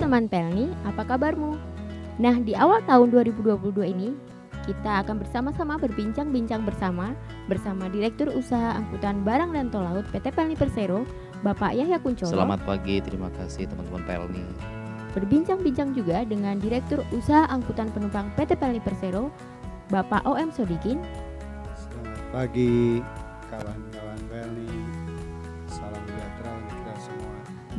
teman Pelni, apa kabarmu? Nah, di awal tahun 2022 ini, kita akan bersama-sama berbincang-bincang bersama bersama Direktur Usaha Angkutan Barang dan Tol Laut PT Pelni Persero, Bapak Yahya Kuncoro. Selamat pagi, terima kasih teman-teman Pelni. Berbincang-bincang juga dengan Direktur Usaha Angkutan Penumpang PT Pelni Persero, Bapak OM Sodikin. Selamat pagi, kawan.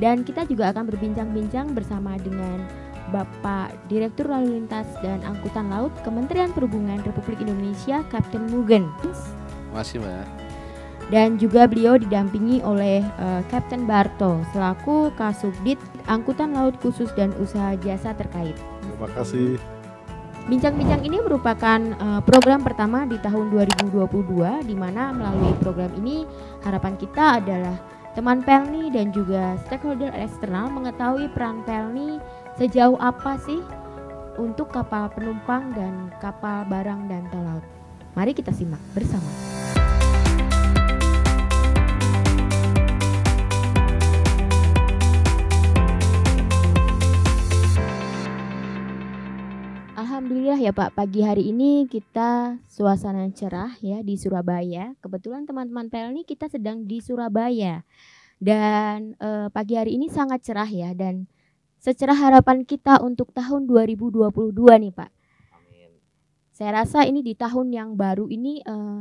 Dan kita juga akan berbincang-bincang bersama dengan Bapak Direktur Lalu Lintas dan Angkutan Laut Kementerian Perhubungan Republik Indonesia Kapten Mugen. Masih, Mbak. Dan juga beliau didampingi oleh uh, Kapten Barto selaku Kasubdit Angkutan Laut Khusus dan Usaha Jasa terkait. Terima kasih. Bincang-bincang ini merupakan uh, program pertama di tahun 2022 di mana melalui program ini harapan kita adalah Teman Pelni dan juga stakeholder eksternal mengetahui peran Pelni sejauh apa sih untuk kapal penumpang dan kapal barang dan tol laut. Mari kita simak bersama. ya Pak, pagi hari ini kita suasana cerah ya di Surabaya. Kebetulan teman-teman Pelni ini kita sedang di Surabaya. Dan eh, pagi hari ini sangat cerah ya dan secerah harapan kita untuk tahun 2022 nih Pak. Amin. Saya rasa ini di tahun yang baru ini eh,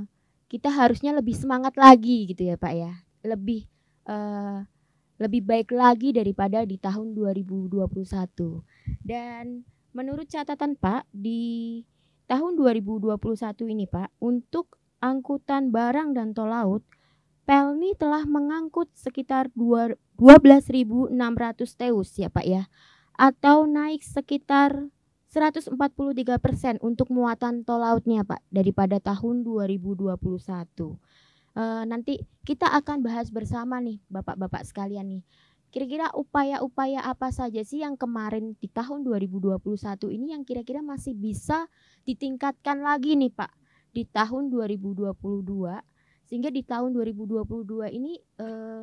kita harusnya lebih semangat lagi gitu ya Pak ya. Lebih eh, lebih baik lagi daripada di tahun 2021. Dan Menurut catatan Pak, di tahun 2021 ini Pak, untuk angkutan barang dan tol laut, Pelni telah mengangkut sekitar 12.600 teus ya Pak ya, atau naik sekitar 143% persen untuk muatan tol lautnya Pak daripada tahun 2021. E, eh, nanti kita akan bahas bersama nih Bapak-bapak sekalian nih Kira-kira upaya-upaya apa saja sih yang kemarin di tahun 2021 ini yang kira-kira masih bisa ditingkatkan lagi nih Pak di tahun 2022 sehingga di tahun 2022 ini perbaikan eh,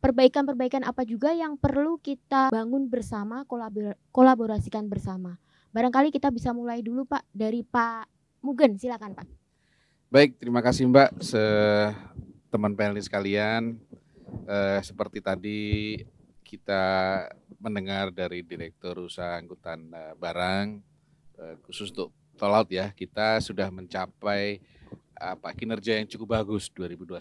perbaikan-perbaikan apa juga yang perlu kita bangun bersama, kolaborasikan bersama. Barangkali kita bisa mulai dulu Pak dari Pak Mugen, silakan Pak. Baik, terima kasih Mbak, teman panelis sekalian eh, seperti tadi kita mendengar dari Direktur Usaha Angkutan eh, Barang eh, khusus untuk tol laut ya, kita sudah mencapai apa kinerja yang cukup bagus 2021.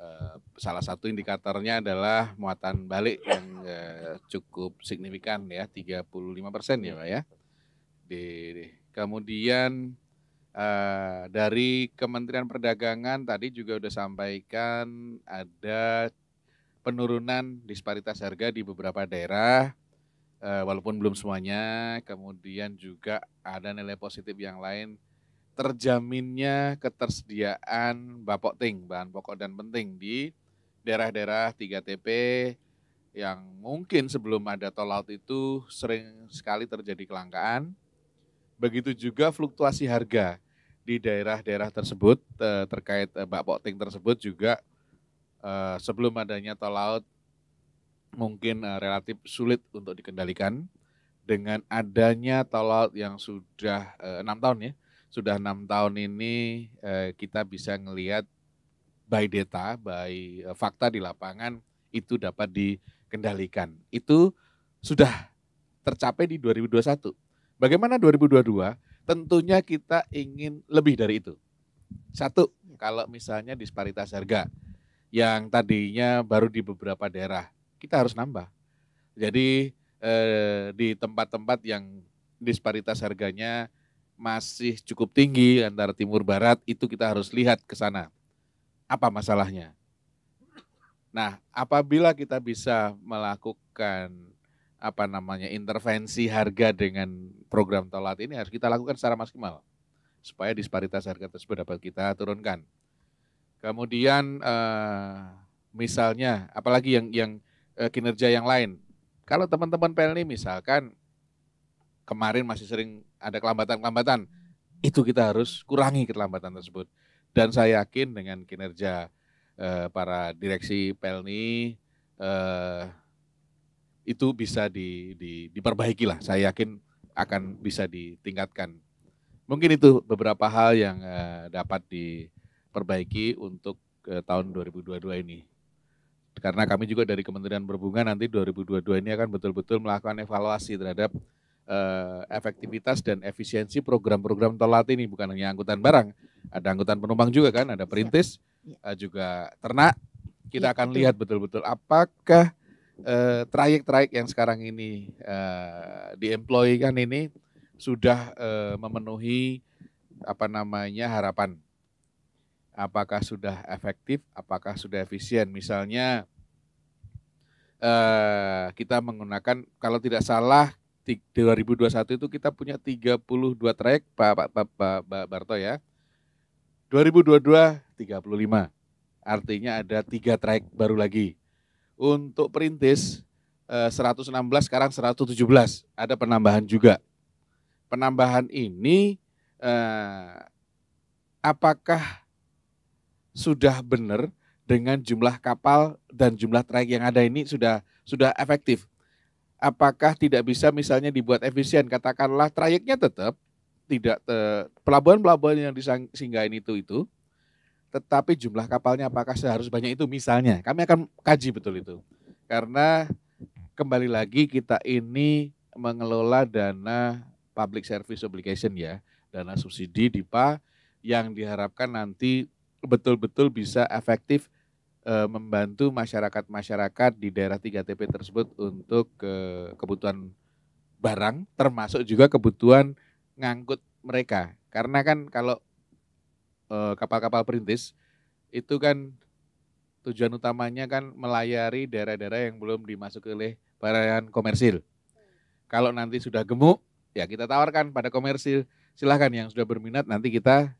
Eh, salah satu indikatornya adalah muatan balik yang eh, cukup signifikan ya, 35 persen ya Pak ya. di. Kemudian Eh, dari Kementerian Perdagangan tadi juga sudah sampaikan ada penurunan disparitas harga di beberapa daerah eh, walaupun belum semuanya kemudian juga ada nilai positif yang lain terjaminnya ketersediaan bapok ting, bahan pokok dan penting di daerah-daerah 3TP yang mungkin sebelum ada tol laut itu sering sekali terjadi kelangkaan Begitu juga fluktuasi harga di daerah-daerah tersebut terkait Mbak eh, Pokting tersebut juga eh, sebelum adanya tol laut mungkin eh, relatif sulit untuk dikendalikan dengan adanya tol laut yang sudah enam tahun ya sudah enam tahun ini kita bisa melihat by data by fakta di lapangan itu dapat dikendalikan itu sudah tercapai di 2021 Bagaimana 2022? Tentunya kita ingin lebih dari itu. Satu, ya. kalau misalnya disparitas harga yang tadinya baru di beberapa daerah, kita harus nambah. Jadi eh, di tempat-tempat yang disparitas harganya masih cukup tinggi antara timur barat itu kita harus lihat ke sana. Apa masalahnya? Nah, apabila kita bisa melakukan apa namanya intervensi harga dengan program tolat ini harus kita lakukan secara maksimal supaya disparitas harga tersebut dapat kita turunkan. Kemudian eh, misalnya apalagi yang yang eh, kinerja yang lain. Kalau teman-teman PLN misalkan kemarin masih sering ada kelambatan-kelambatan, itu kita harus kurangi kelambatan tersebut. Dan saya yakin dengan kinerja eh, para direksi Pelni itu bisa di, di, diperbaiki lah. Saya yakin akan bisa ditingkatkan. Mungkin itu beberapa hal yang eh, dapat diperbaiki untuk uh, tahun 2022 ini. Karena kami juga dari Kementerian Perhubungan nanti 2022 ini akan betul-betul melakukan evaluasi terhadap eh, efektivitas dan efisiensi program-program tol laut ini. Bukan hanya angkutan barang, ada angkutan penumpang juga kan, ada perintis, iya. juga ternak. Kita iya, akan lihat betul-betul apakah Eh, trayek trayek uh, yang sekarang ini eh, diemploykan ini sudah uh, memenuhi apa namanya harapan. Apakah sudah efektif? Apakah sudah efisien? Misalnya uh, kita menggunakan kalau tidak salah di 2021 itu kita punya 32 trayek Pak Pak Pak, Pak, Pak Barto ya. 2022 35. Artinya ada tiga trayek baru lagi untuk perintis 116 eh, sekarang 117 ada penambahan juga penambahan ini eh, apakah sudah benar dengan jumlah kapal dan jumlah trayek yang ada ini sudah sudah efektif apakah tidak bisa misalnya dibuat efisien katakanlah trayeknya tetap tidak pelabuhan-pelabuhan yang disinggahin itu itu tetapi jumlah kapalnya apakah seharus banyak itu misalnya. Kami akan kaji betul itu. Karena kembali lagi kita ini mengelola dana public service obligation ya, dana subsidi DIPA yang diharapkan nanti betul-betul bisa efektif e, membantu masyarakat-masyarakat di daerah 3 TP tersebut untuk e, kebutuhan barang termasuk juga kebutuhan ngangkut mereka. Karena kan kalau Eh, kapal-kapal perintis itu kan tujuan utamanya kan melayari daerah-daerah yang belum dimasuki oleh barang komersil. Kalau nanti sudah gemuk, ya kita tawarkan pada komersil. Silahkan yang sudah berminat nanti kita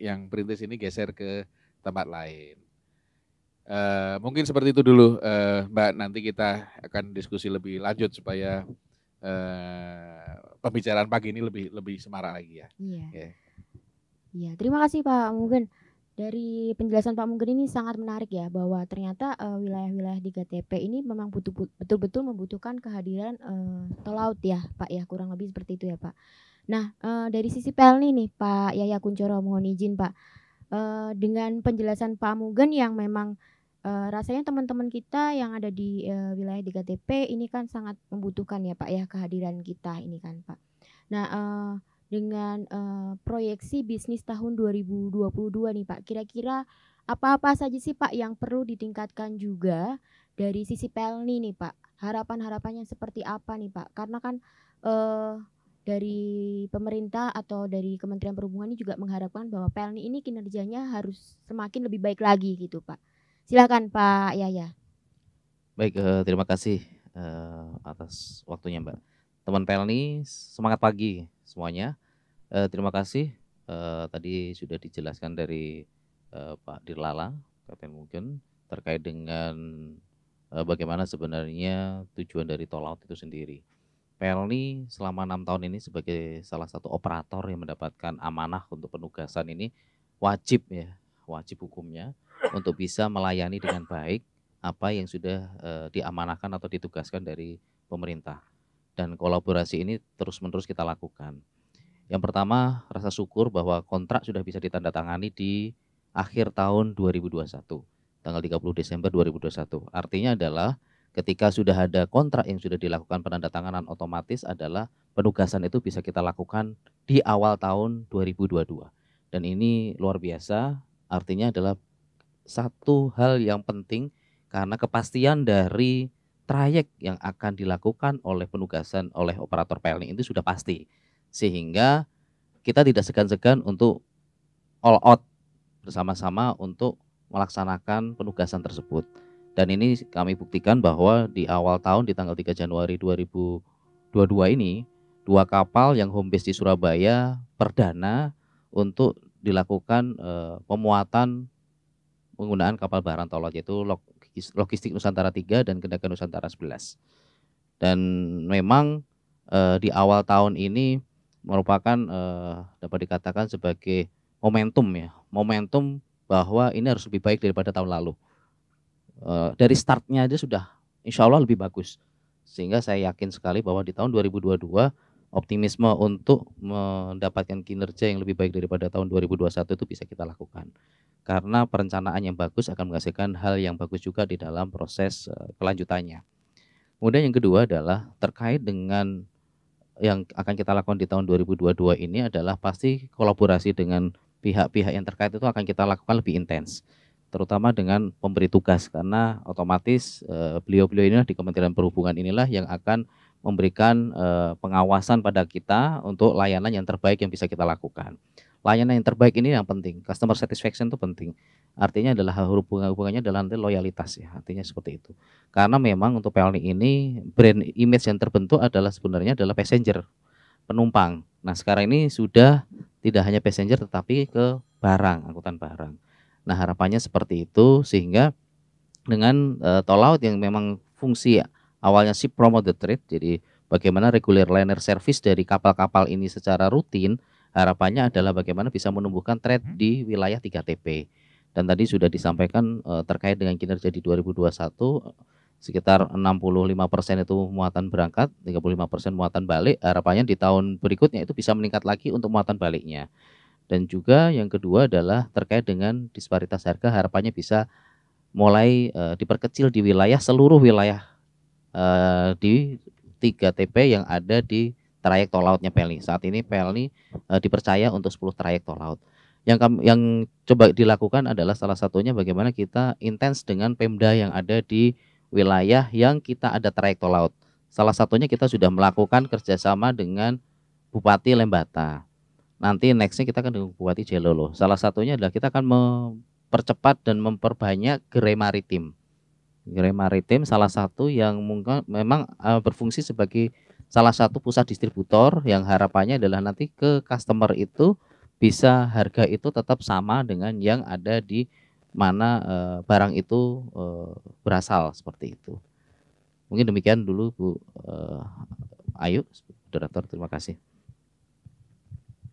yang perintis ini geser ke tempat lain. Uh, mungkin seperti itu dulu, uh, Mbak. Nanti kita akan diskusi lebih lanjut supaya uh, pembicaraan pagi ini lebih lebih semarak lagi ya. Iya. Yeah. Iya, terima kasih Pak Mungkin. Dari penjelasan Pak Mungkin ini sangat menarik ya bahwa ternyata eh, wilayah-wilayah di KTP ini memang betul-betul membutuhkan kehadiran uh, tol laut ya Pak ya kurang lebih seperti itu ya Pak. Nah uh, dari sisi PLN nih Pak Yaya Kuncoro mohon izin Pak uh, dengan penjelasan Pak Mungkin yang memang uh, rasanya teman-teman kita yang ada di uh, wilayah di KTP ini kan sangat membutuhkan ya Pak ya kehadiran kita ini kan Pak. Nah uh, dengan uh, proyeksi bisnis tahun 2022 nih Pak. Kira-kira apa-apa saja sih Pak yang perlu ditingkatkan juga dari sisi Pelni nih Pak? Harapan-harapannya seperti apa nih Pak? Karena kan eh, dari pemerintah atau dari Kementerian Perhubungan ini juga mengharapkan bahwa Pelni ini kinerjanya harus semakin lebih baik lagi gitu Pak. Silakan Pak Yaya. Baik, eh, terima kasih eh, atas waktunya Mbak teman Pelni semangat pagi semuanya. Uh, terima kasih uh, tadi sudah dijelaskan dari uh, Pak Dirlala Kapten Mungkin terkait dengan uh, bagaimana sebenarnya tujuan dari tol laut itu sendiri. Pelni selama enam tahun ini sebagai salah satu operator yang mendapatkan amanah untuk penugasan ini wajib ya wajib hukumnya untuk bisa melayani dengan baik apa yang sudah e, diamanahkan atau ditugaskan dari pemerintah dan kolaborasi ini terus-menerus kita lakukan. Yang pertama, rasa syukur bahwa kontrak sudah bisa ditandatangani di akhir tahun 2021, tanggal 30 Desember 2021. Artinya adalah ketika sudah ada kontrak yang sudah dilakukan penandatanganan otomatis adalah penugasan itu bisa kita lakukan di awal tahun 2022. Dan ini luar biasa, artinya adalah satu hal yang penting karena kepastian dari trayek yang akan dilakukan oleh penugasan oleh operator PLN itu sudah pasti. Sehingga kita tidak segan-segan untuk all out bersama-sama untuk melaksanakan penugasan tersebut. Dan ini kami buktikan bahwa di awal tahun di tanggal 3 Januari 2022 ini dua kapal yang home base di Surabaya perdana untuk dilakukan e, pemuatan penggunaan kapal barang tolot yaitu Logistik Nusantara 3 dan kendaraan Nusantara 11. Dan memang eh, di awal tahun ini merupakan eh, dapat dikatakan sebagai momentum ya, momentum bahwa ini harus lebih baik daripada tahun lalu. Eh, dari startnya aja sudah insya Allah lebih bagus. Sehingga saya yakin sekali bahwa di tahun 2022 optimisme untuk mendapatkan kinerja yang lebih baik daripada tahun 2021 itu bisa kita lakukan karena perencanaan yang bagus akan menghasilkan hal yang bagus juga di dalam proses eh, kelanjutannya. Kemudian yang kedua adalah terkait dengan yang akan kita lakukan di tahun 2022 ini adalah pasti kolaborasi dengan pihak-pihak yang terkait itu akan kita lakukan lebih intens terutama dengan pemberi tugas karena otomatis eh, beliau-beliau ini inilah di Kementerian Perhubungan inilah yang akan memberikan eh, pengawasan pada kita untuk layanan yang terbaik yang bisa kita lakukan layanan yang terbaik ini yang penting. Customer satisfaction itu penting. Artinya adalah hubungan hubungannya adalah nanti loyalitas ya. Artinya seperti itu. Karena memang untuk Pelni ini brand image yang terbentuk adalah sebenarnya adalah passenger, penumpang. Nah, sekarang ini sudah tidak hanya passenger tetapi ke barang, angkutan barang. Nah, harapannya seperti itu sehingga dengan e, tol laut yang memang fungsi awalnya ship the trade jadi bagaimana regular liner service dari kapal-kapal ini secara rutin harapannya adalah bagaimana bisa menumbuhkan trade hmm. di wilayah 3TP. Dan tadi sudah disampaikan uh, terkait dengan kinerja di 2021 eh, sekitar 65% itu muatan berangkat, 35% muatan balik. Harapannya di tahun berikutnya itu bisa meningkat lagi untuk muatan baliknya. Dan juga yang kedua adalah terkait dengan disparitas harga harapannya bisa mulai e, diperkecil di wilayah seluruh wilayah e, di 3 TP yang ada di trayek tol lautnya Pelni. Saat ini Pelni e, eh, dipercaya untuk 10 trayek tol laut. Yang kami, yang coba dilakukan adalah salah satunya bagaimana kita intens dengan Pemda yang ada di wilayah yang kita ada trayek tol laut. Salah satunya kita sudah melakukan kerjasama dengan Bupati Lembata. Nanti nextnya kita akan dengan Bupati Jelolo. Salah satunya adalah kita akan mempercepat dan memperbanyak gerai maritim. Gerai maritim salah satu yang mungkin memang eh, berfungsi sebagai salah satu pusat distributor yang harapannya adalah nanti ke customer itu bisa harga itu tetap sama dengan yang ada di mana e, barang itu e, berasal seperti itu. Mungkin demikian dulu Bu e, eh, Ayu, moderator terima kasih.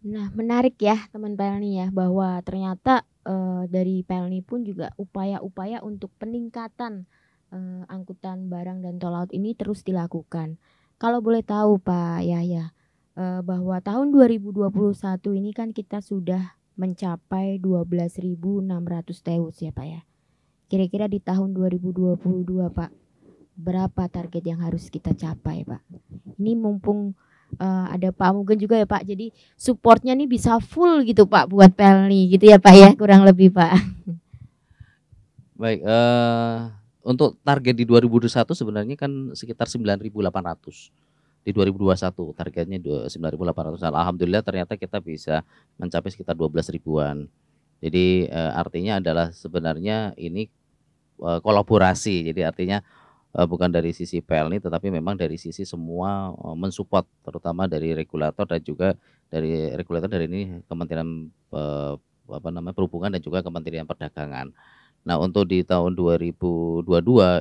Nah, menarik ya teman Pelni ya bahwa ternyata e, dari Pelni pun juga upaya-upaya untuk peningkatan e, angkutan barang dan tol laut ini terus dilakukan. Kalau boleh tahu Pak Yahya, eh, bahwa tahun 2021 ini kan kita sudah mencapai 12.600 teus ya Pak ya. Kira-kira di tahun 2022 Pak, berapa target yang harus kita capai Pak? Ini mumpung uh, ada Pak Mungkin juga ya Pak. Jadi supportnya nih bisa full gitu Pak buat Pelni gitu ya Pak ya kurang lebih Pak. Baik, uh, untuk target di 2021 sebenarnya kan sekitar 9.800 di 2021 targetnya 9.800 dan alhamdulillah ternyata kita bisa mencapai sekitar 12 ribuan. Jadi e, artinya adalah sebenarnya ini e, kolaborasi. Jadi artinya e, bukan dari sisi PLN tetapi memang dari sisi semua e, mensupport terutama dari regulator dan juga dari regulator dari ini Kementerian e, apa namanya Perhubungan dan juga Kementerian Perdagangan. Nah, untuk di tahun 2022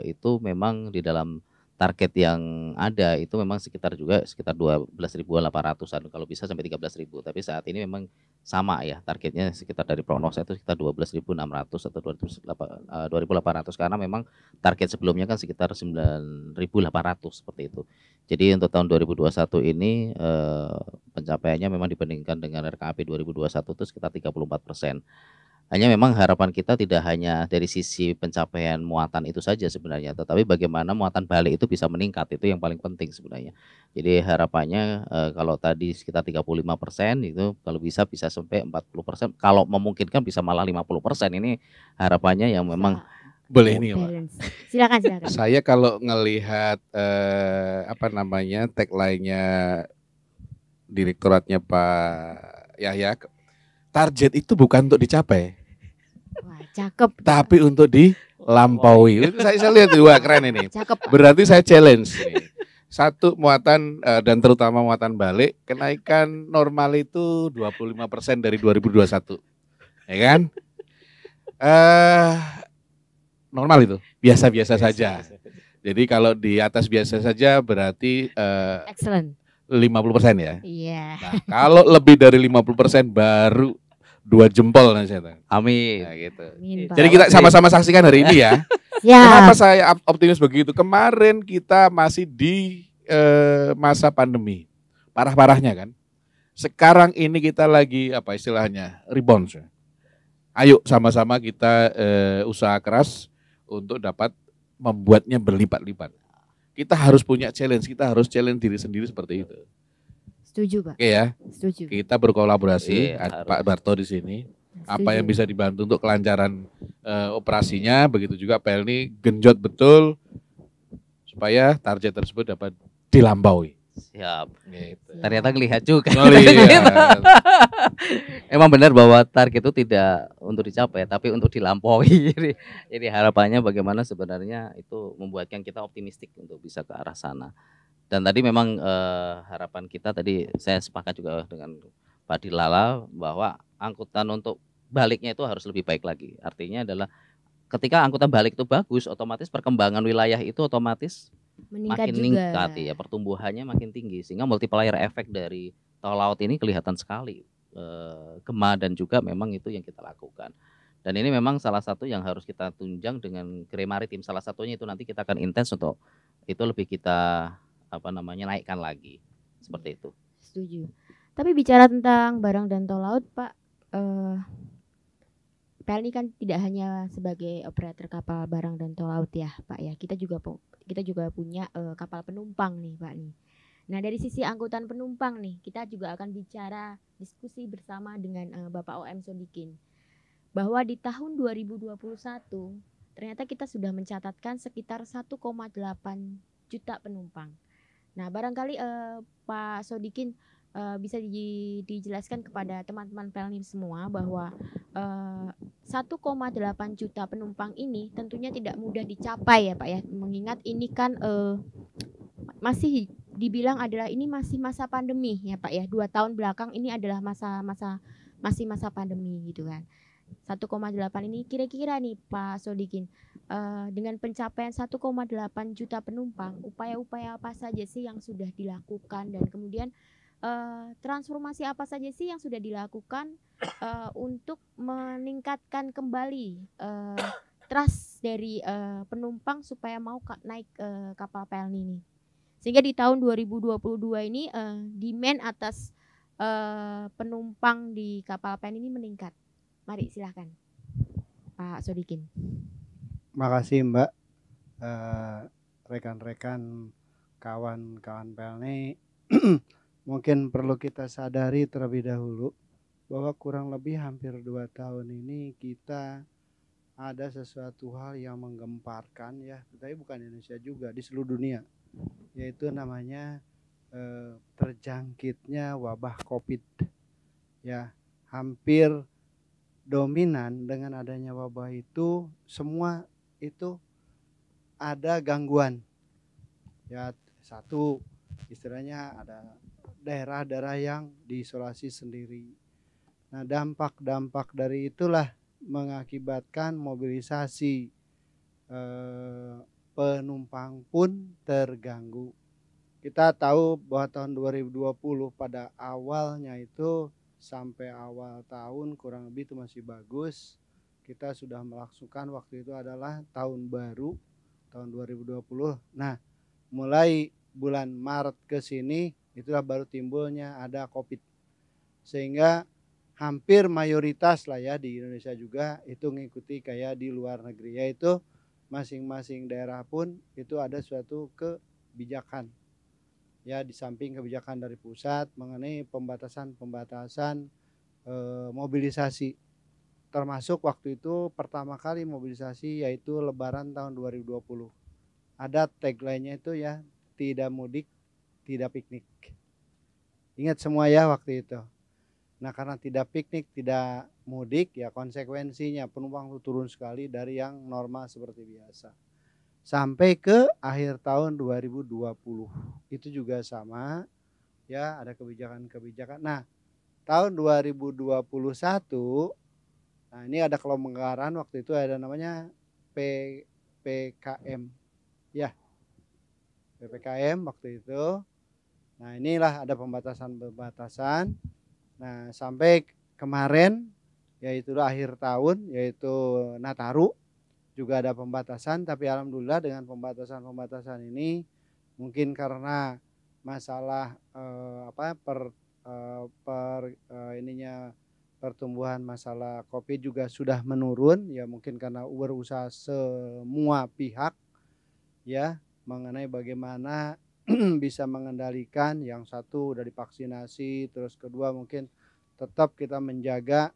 itu memang di dalam target yang ada itu memang sekitar juga sekitar 12.800-an kalau bisa sampai 13.000 tapi saat ini memang sama ya targetnya sekitar dari prognosa itu sekitar 12.600 atau 2.800 eh, karena memang target sebelumnya kan sekitar 9.800 seperti itu. Jadi untuk tahun 2021 ini eh, pencapaiannya memang dibandingkan dengan RKAP 2021 itu sekitar 34 persen. Hanya memang harapan kita tidak hanya dari sisi pencapaian muatan itu saja sebenarnya, tetapi bagaimana muatan balik itu bisa meningkat itu yang paling penting sebenarnya. Jadi harapannya e, kalau tadi sekitar 35% persen itu kalau bisa bisa sampai 40%, persen, kalau memungkinkan bisa malah 50%. persen Ini harapannya yang memang boleh nih Silakan silakan. Saya kalau ngelihat eh, apa namanya tag lainnya direktoratnya Pak Yahya target itu bukan untuk dicapai. Wah, cakep. Tapi untuk dilampaui. Wow. Saya, saya lihat dua keren ini. Cakep. Berarti saya challenge nih. Satu muatan eh, dan terutama muatan balik kenaikan normal itu 25% dari 2021. Ya kan? Eh uh, normal itu, biasa-biasa saja. Jadi kalau di atas biasa saja berarti uh, excellent. 50% ya? Iya. Yeah. Nah, kalau lebih dari 50% baru dua jempol nanti saya Amin. Nah, gitu. Amin Jadi kita sama-sama saksikan hari ini ya. ya. Kenapa saya optimis begitu? Kemarin kita masih di eh, masa pandemi, parah-parahnya kan. Sekarang ini kita lagi apa istilahnya rebound. Ayo sama-sama kita eh, usaha keras untuk dapat membuatnya berlipat-lipat. Kita harus punya challenge, kita harus challenge diri sendiri seperti itu. Setuju, Pak. Oke ya. Setuju. Kita berkolaborasi iya, Pak Barto di sini. Setuju. Apa yang bisa dibantu untuk kelancaran uh, operasinya, begitu juga PLN genjot betul supaya target tersebut dapat dilampaui. Siap. Gitu. Ternyata ngelihat juga. Oh, iya. Emang benar bahwa target itu tidak untuk dicapai, tapi untuk dilampaui. Jadi, jadi harapannya bagaimana sebenarnya itu membuatkan kita optimistik untuk bisa ke arah sana. Dan tadi memang eh, harapan kita tadi saya sepakat juga dengan Pak Dilala bahwa angkutan untuk baliknya itu harus lebih baik lagi. Artinya adalah ketika angkutan balik itu bagus, otomatis perkembangan wilayah itu otomatis meningkat makin meningkat ya, pertumbuhannya makin tinggi sehingga multiplier efek dari tol laut ini kelihatan sekali eh, gema dan juga memang itu yang kita lakukan. Dan ini memang salah satu yang harus kita tunjang dengan Grey tim Salah satunya itu nanti kita akan intens untuk itu lebih kita apa namanya naikkan lagi seperti itu. Setuju. Tapi bicara tentang barang dan tol laut, Pak, eh, PLN kan tidak hanya sebagai operator kapal barang dan tol laut ya, Pak ya. Kita juga kita juga punya eh, kapal penumpang nih, Pak nih. Nah dari sisi angkutan penumpang nih, kita juga akan bicara diskusi bersama dengan uh, Bapak OM Sodikin bahwa di tahun 2021 ternyata kita sudah mencatatkan sekitar 1,8 juta penumpang. Nah, barangkali uh, Pak Sodikin uh, bisa di, dijelaskan kepada teman-teman Pelnim semua bahwa uh, eh, 1,8 juta penumpang ini tentunya tidak mudah dicapai ya Pak ya, mengingat ini kan uh, masih dibilang adalah ini masih masa pandemi ya Pak ya, dua tahun belakang ini adalah masa-masa masih masa pandemi gitu kan. 1,8 ini kira-kira nih Pak Sodikin uh, dengan pencapaian 1,8 juta penumpang upaya-upaya apa saja sih yang sudah dilakukan dan kemudian uh, transformasi apa saja sih yang sudah dilakukan uh, untuk meningkatkan kembali uh, trust dari uh, penumpang supaya mau naik uh, kapal pelni ini sehingga di tahun 2022 ini uh, demand atas uh, penumpang di kapal pelni ini meningkat Mari silahkan Pak Sodikin. Makasih Mbak, eh, rekan-rekan uh, kawan-kawan Pelni. Mungkin perlu kita sadari terlebih dahulu bahwa kurang lebih hampir dua tahun ini kita ada sesuatu hal yang menggemparkan ya, tapi bukan Indonesia juga di seluruh dunia, yaitu namanya eh, terjangkitnya wabah COVID. Ya, hampir dominan dengan adanya wabah itu semua itu ada gangguan. Ya satu istilahnya ada daerah-daerah yang diisolasi sendiri. Nah, dampak-dampak dari itulah mengakibatkan mobilisasi eh, penumpang pun terganggu. Kita tahu bahwa tahun 2020 pada awalnya itu sampai awal tahun kurang lebih itu masih bagus. Kita sudah melaksukan waktu itu adalah tahun baru tahun 2020. Nah, mulai bulan Maret ke sini itulah baru timbulnya ada Covid. Sehingga hampir mayoritas lah ya di Indonesia juga itu mengikuti kayak di luar negeri yaitu masing-masing daerah pun itu ada suatu kebijakan ya di samping kebijakan dari pusat mengenai pembatasan-pembatasan e, mobilisasi termasuk waktu itu pertama kali mobilisasi yaitu lebaran tahun 2020 ada tagline-nya itu ya tidak mudik tidak piknik ingat semua ya waktu itu nah karena tidak piknik tidak mudik ya konsekuensinya penumpang turun sekali dari yang normal seperti biasa sampai ke akhir tahun 2020. Itu juga sama ya ada kebijakan-kebijakan. Nah, tahun 2021 nah ini ada kelonggaran waktu itu ada namanya ppkm Ya. PPKM waktu itu. Nah, inilah ada pembatasan-pembatasan. Nah, sampai kemarin yaitu akhir tahun yaitu Nataru juga ada pembatasan, tapi alhamdulillah dengan pembatasan-pembatasan ini mungkin karena masalah eh, apa per eh, per eh, ininya pertumbuhan masalah kopi juga sudah menurun ya mungkin karena berusaha semua pihak ya mengenai bagaimana bisa mengendalikan yang satu dari vaksinasi terus kedua mungkin tetap kita menjaga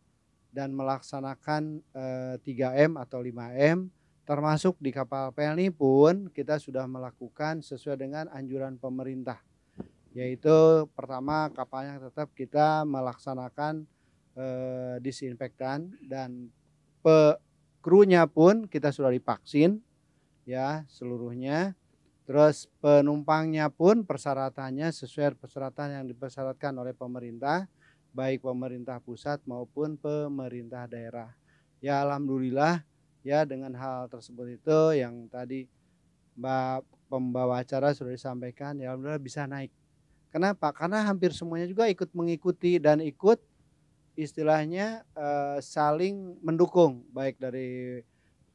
dan melaksanakan eh, tiga 3M atau 5M termasuk di kapal pelni pun kita sudah melakukan sesuai dengan anjuran pemerintah yaitu pertama kapalnya tetap kita melaksanakan e, disinfektan dan pe, krunya pun kita sudah divaksin ya seluruhnya terus penumpangnya pun persyaratannya sesuai persyaratan yang dipersyaratkan oleh pemerintah baik pemerintah pusat maupun pemerintah daerah. Ya alhamdulillah ya dengan hal tersebut itu yang tadi Mbak pembawa acara sudah disampaikan ya alhamdulillah bisa naik. Kenapa? Karena hampir semuanya juga ikut mengikuti dan ikut istilahnya eh, saling mendukung baik dari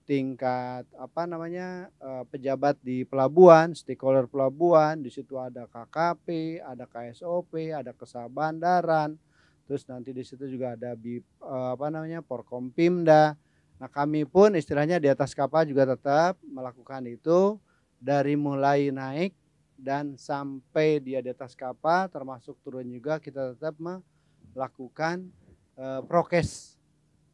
tingkat apa namanya eh, pejabat di pelabuhan, stakeholder pelabuhan, di situ ada KKP, ada KSOP, ada kesabandaran bandaran, Terus nanti di situ juga ada BIP, eh, apa namanya Porkompimda. Nah kami pun istilahnya di atas kapal juga tetap melakukan itu dari mulai naik dan sampai dia di atas kapal termasuk turun juga kita tetap melakukan e, prokes.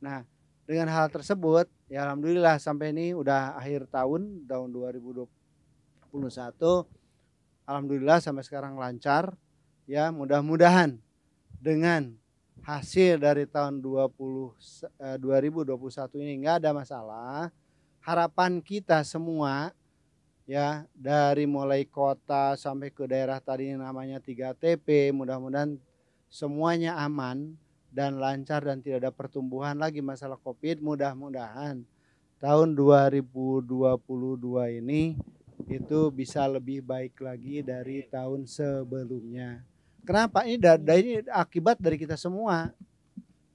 Nah dengan hal tersebut ya alhamdulillah sampai ini udah akhir tahun tahun 2021 alhamdulillah sampai sekarang lancar ya mudah-mudahan dengan hasil dari tahun 20, 2021 eh, ini nggak ada masalah. Harapan kita semua ya dari mulai kota sampai ke daerah tadi namanya 3 TP mudah-mudahan semuanya aman dan lancar dan tidak ada pertumbuhan lagi masalah Covid mudah-mudahan tahun 2022 ini itu bisa lebih baik lagi dari tahun sebelumnya. Kenapa? Ini dari akibat dari kita semua.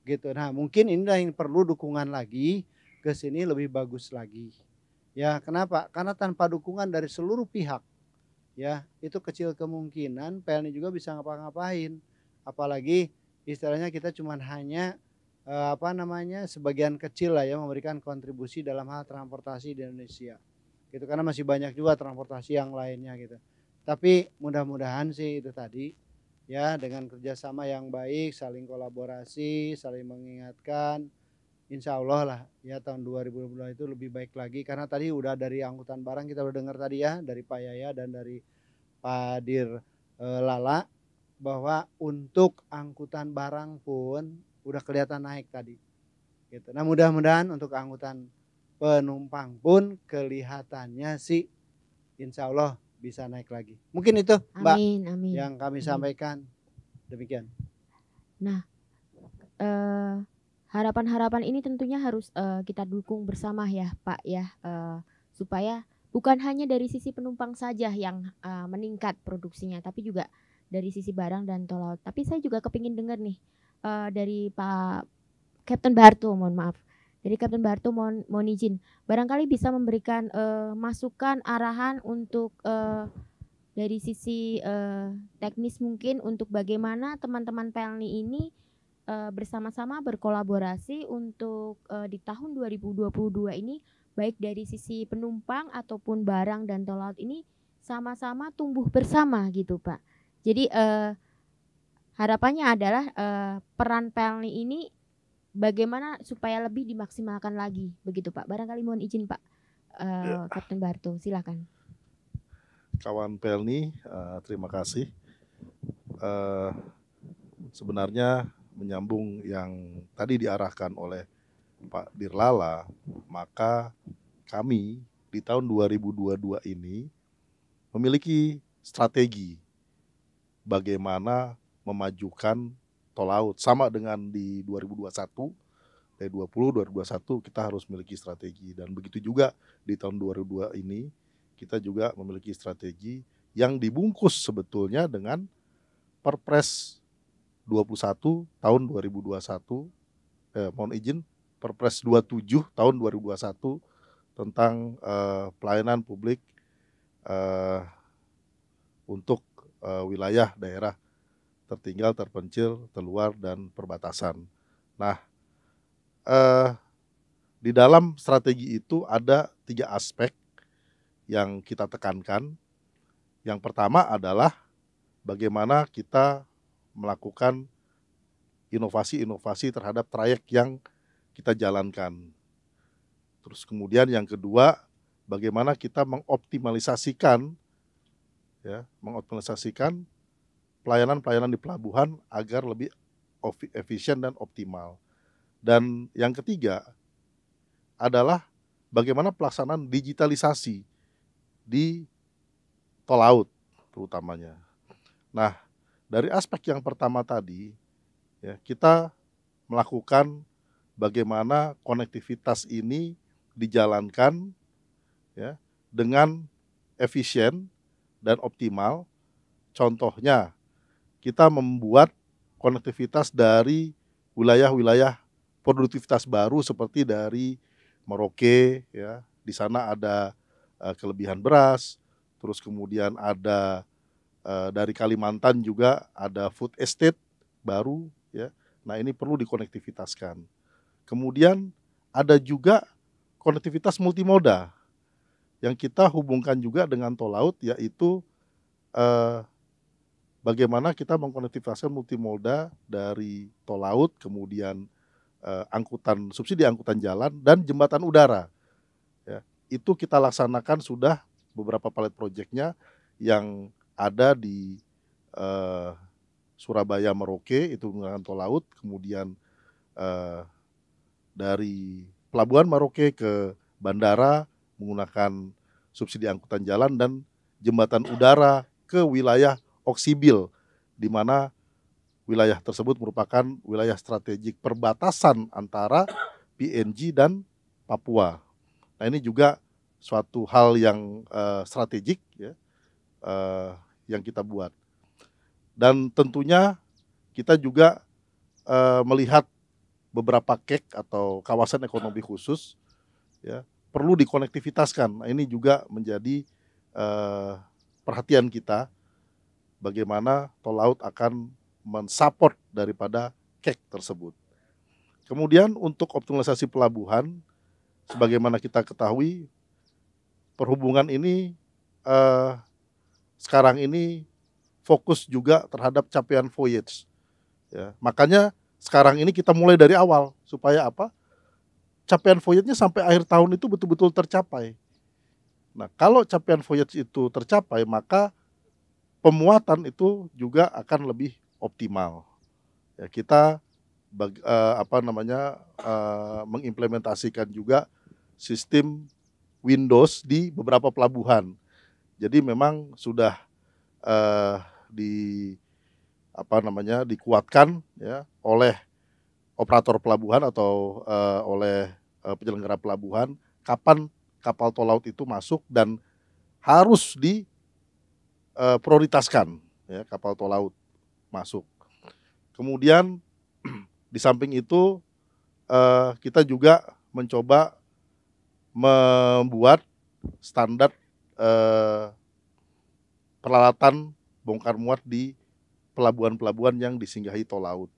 Gitu. Nah, mungkin ini yang perlu dukungan lagi ke sini lebih bagus lagi. Ya, kenapa? Karena tanpa dukungan dari seluruh pihak ya, itu kecil kemungkinan PLN juga bisa ngapa-ngapain. Apalagi istilahnya kita cuma hanya eh, apa namanya? sebagian kecil lah ya memberikan kontribusi dalam hal transportasi di Indonesia. Gitu karena masih banyak juga transportasi yang lainnya gitu. Tapi mudah-mudahan sih itu tadi ya dengan kerjasama yang baik, saling kolaborasi, saling mengingatkan. Insya Allah lah ya tahun 2022 itu lebih baik lagi karena tadi udah dari angkutan barang kita udah dengar tadi ya dari Pak Yaya dan dari Pak Dir e, Lala bahwa untuk angkutan barang pun udah kelihatan naik tadi. Gitu. Nah mudah-mudahan untuk angkutan penumpang pun kelihatannya sih insya Allah bisa naik lagi. Mungkin itu, Mbak, amin, amin. yang kami amin. sampaikan. Demikian. Nah, eh, harapan-harapan uh, ini tentunya harus uh, kita dukung bersama ya, Pak ya, uh, supaya bukan hanya dari sisi penumpang saja yang uh, meningkat produksinya, tapi juga dari sisi barang dan tol Tapi saya juga kepingin dengar nih uh, dari Pak kapten barto mohon maaf. Jadi Kapten Bartu mohon, mohon izin, barangkali bisa memberikan uh, masukan arahan untuk uh, dari sisi uh, teknis mungkin untuk bagaimana teman-teman Pelni ini uh, bersama-sama berkolaborasi untuk uh, di tahun 2022 ini baik dari sisi penumpang ataupun barang dan tol laut ini sama-sama tumbuh bersama gitu Pak. Jadi uh, harapannya adalah uh, peran Pelni ini bagaimana supaya lebih dimaksimalkan lagi begitu Pak. Barangkali mohon izin Pak uh, ya. Kapten Barto, silakan. Kawan Pelni, uh, terima kasih. Uh, sebenarnya menyambung yang tadi diarahkan oleh Pak Dirlala, maka kami di tahun 2022 ini memiliki strategi bagaimana memajukan tol laut sama dengan di 2021 dari 20 2021 kita harus memiliki strategi dan begitu juga di tahun 2002 ini kita juga memiliki strategi yang dibungkus sebetulnya dengan Perpres 21 tahun 2021 eh, mohon izin Perpres 27 tahun 2021 tentang eh, pelayanan publik eh, untuk eh, wilayah daerah tertinggal, terpencil, terluar dan perbatasan. Nah, eh, di dalam strategi itu ada tiga aspek yang kita tekankan. Yang pertama adalah bagaimana kita melakukan inovasi-inovasi terhadap trayek yang kita jalankan. Terus kemudian yang kedua, bagaimana kita mengoptimalisasikan ya, mengoptimalisasikan pelayanan-pelayanan di pelabuhan agar lebih efisien dan optimal. Dan yang ketiga adalah bagaimana pelaksanaan digitalisasi di tol laut terutamanya. Nah, dari aspek yang pertama tadi ya kita melakukan bagaimana konektivitas ini dijalankan ya dengan efisien dan optimal. Contohnya kita membuat konektivitas dari wilayah-wilayah produktivitas baru seperti dari Merauke ya di sana ada uh, kelebihan beras terus kemudian ada uh, dari Kalimantan juga ada food estate baru ya nah ini perlu dikonektivitaskan kemudian ada juga konektivitas multimoda yang kita hubungkan juga dengan tol laut yaitu uh, bagaimana kita mengkonektivitaskan multimoda dari tol laut, kemudian eh, angkutan subsidi angkutan jalan dan jembatan udara. Ya, itu kita laksanakan sudah beberapa palet proyeknya yang ada di eh, Surabaya Merauke itu menggunakan tol laut, kemudian eh, dari pelabuhan Merauke ke bandara menggunakan subsidi angkutan jalan dan jembatan udara ke wilayah Oksibil di mana wilayah tersebut merupakan wilayah strategik perbatasan antara PNG dan Papua. Nah ini juga suatu hal yang uh, strategik ya, uh, yang kita buat. Dan tentunya kita juga uh, melihat beberapa kek atau kawasan ekonomi khusus ya perlu dikonektivitaskan. Nah, ini juga menjadi uh, perhatian kita bagaimana tol laut akan mensupport daripada kek tersebut. Kemudian untuk optimalisasi pelabuhan, sebagaimana kita ketahui, perhubungan ini eh, sekarang ini fokus juga terhadap capaian voyage. Ya, makanya sekarang ini kita mulai dari awal supaya apa? Capaian voyage-nya sampai akhir tahun itu betul-betul tercapai. Nah, kalau capaian voyage itu tercapai, maka pemuatan itu juga akan lebih optimal. Ya, kita bag, uh, apa namanya uh, mengimplementasikan juga sistem Windows di beberapa pelabuhan. Jadi memang sudah uh, di apa namanya dikuatkan ya oleh operator pelabuhan atau uh, oleh uh, penyelenggara pelabuhan kapan kapal tol laut itu masuk dan harus di uh, prioritaskan ya kapal tol laut masuk. Kemudian di samping itu uh, kita juga mencoba membuat standar uh, peralatan bongkar muat di pelabuhan-pelabuhan yang disinggahi tol laut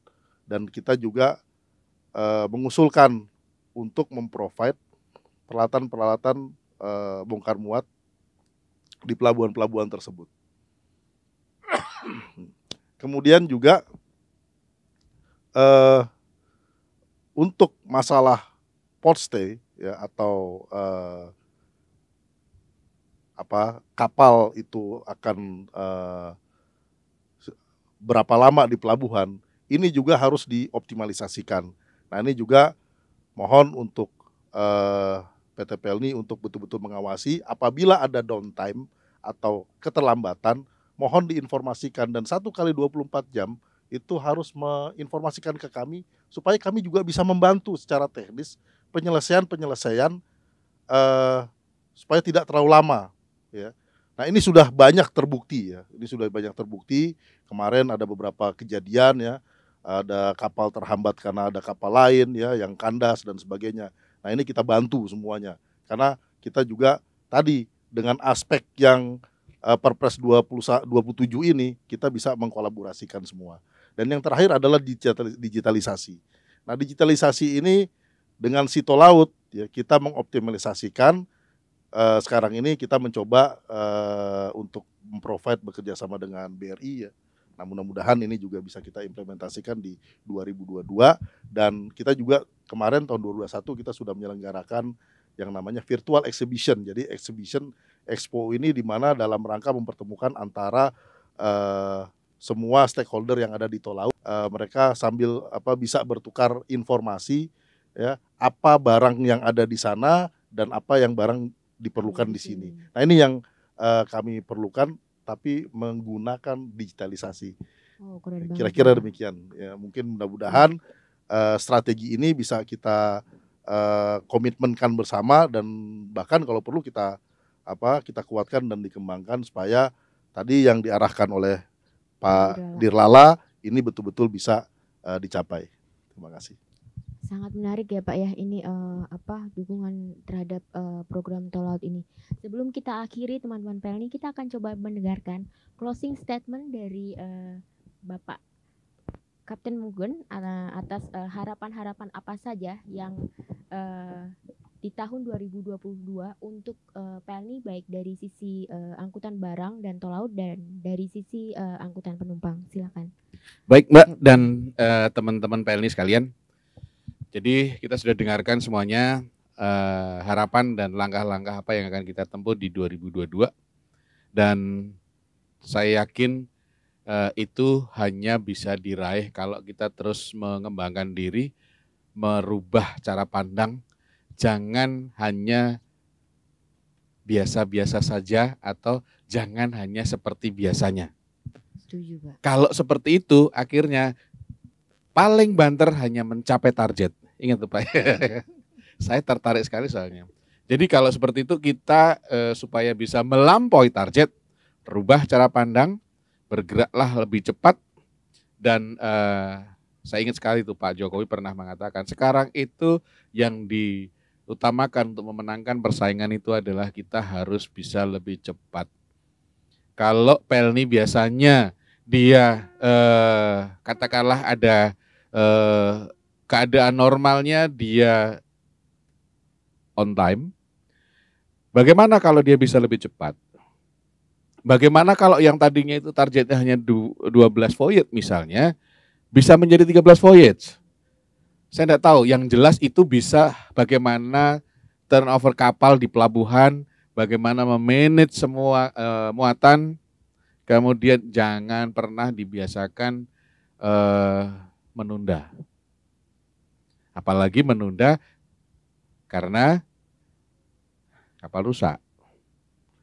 dan kita juga uh, mengusulkan untuk memprovide peralatan-peralatan uh, bongkar muat di pelabuhan-pelabuhan tersebut. Kemudian juga uh, untuk masalah port stay ya atau uh, apa kapal itu akan uh, berapa lama di pelabuhan ini juga harus dioptimalisasikan. Nah ini juga mohon untuk uh, PT Pelni untuk betul-betul mengawasi apabila ada downtime atau keterlambatan mohon diinformasikan dan satu kali 24 jam itu harus menginformasikan ke kami supaya kami juga bisa membantu secara teknis penyelesaian-penyelesaian uh, supaya tidak terlalu lama ya. Nah, ini sudah banyak terbukti ya. Ini sudah banyak terbukti. Kemarin ada beberapa kejadian ya. Ada kapal terhambat karena ada kapal lain ya yang kandas dan sebagainya. Nah, ini kita bantu semuanya. Karena kita juga tadi dengan aspek yang uh, Perpres 20, 27 ini kita bisa mengkolaborasikan semua. Dan yang terakhir adalah digitalisasi. Nah, digitalisasi ini dengan Sito Laut ya kita mengoptimalisasikan uh, sekarang ini kita mencoba uh, untuk memprovide bekerja sama dengan BRI ya. Nah, mudah-mudahan ini juga bisa kita implementasikan di 2022 dan kita juga kemarin tahun 2021 kita sudah menyelenggarakan yang namanya virtual exhibition. Jadi exhibition expo ini di mana dalam rangka mempertemukan antara uh, semua stakeholder yang ada di tol laut uh, mereka sambil apa bisa bertukar informasi ya apa barang yang ada di sana dan apa yang barang diperlukan di sini. Hmm. Nah ini yang uh, kami perlukan tapi menggunakan digitalisasi. Oh, kira Kira-kira demikian. Ya, mungkin mudah-mudahan uh, strategi ini bisa kita uh, komitmenkan bersama dan bahkan kalau perlu kita apa kita kuatkan dan dikembangkan supaya tadi yang diarahkan oleh Pak Dirlala ini betul-betul bisa uh, dicapai. Terima kasih. Sangat menarik ya Pak ya ini uh, apa dukungan terhadap uh, program tol laut ini. Sebelum kita akhiri teman-teman PLN kita akan coba mendengarkan closing statement dari uh, Bapak Kapten Mugun atas harapan-harapan uh, apa saja yang uh, di tahun 2022 untuk uh, eh, PLNI baik dari sisi uh, angkutan barang dan tol laut dan dari sisi uh, angkutan penumpang. Silakan. Baik Mbak dan teman teman-teman PLNI sekalian. Jadi kita sudah dengarkan semuanya uh, harapan dan langkah-langkah apa yang akan kita tempuh di 2022 dan saya yakin uh, itu hanya bisa diraih kalau kita terus mengembangkan diri, merubah cara pandang jangan hanya biasa-biasa saja atau jangan hanya seperti biasanya. Setuju, Pak. Kalau seperti itu akhirnya paling banter hanya mencapai target. Ingat tuh Pak. Saya tertarik sekali soalnya. Jadi kalau seperti itu kita eh, supaya bisa melampaui target, rubah cara pandang, bergeraklah lebih cepat dan eh, saya ingat sekali tuh Pak Jokowi pernah mengatakan sekarang itu yang di utamakan untuk memenangkan persaingan itu adalah kita harus bisa lebih cepat. Kalau Pelni biasanya dia eh, katakanlah ada eh, keadaan normalnya dia on time. Bagaimana kalau dia bisa lebih cepat? Bagaimana kalau yang tadinya itu targetnya hanya 12 voyage misalnya, bisa menjadi 13 voyage? Saya tidak tahu, yang jelas itu bisa bagaimana turnover kapal di pelabuhan, bagaimana memanage semua e, muatan. Kemudian jangan pernah dibiasakan e, menunda. Apalagi menunda karena kapal rusak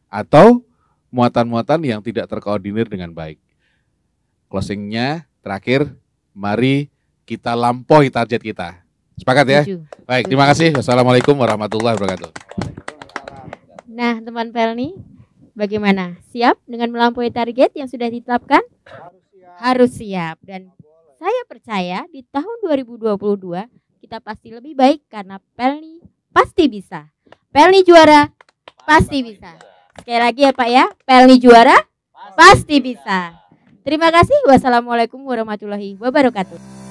atau muatan-muatan yang tidak terkoordinir dengan baik. Closingnya terakhir, mari kita lampaui target kita. Sepakat ya? Tujuh. Baik, terima kasih. Wassalamualaikum warahmatullahi wabarakatuh. Nah, teman Pelni, bagaimana? Siap dengan melampaui target yang sudah ditetapkan? Harus siap. Harus siap. Dan saya percaya di tahun 2022 kita pasti lebih baik karena Pelni pasti bisa. Pelni juara pasti bisa. Sekali lagi ya Pak ya, Pelni juara pasti bisa. Terima kasih. Wassalamualaikum warahmatullahi wabarakatuh.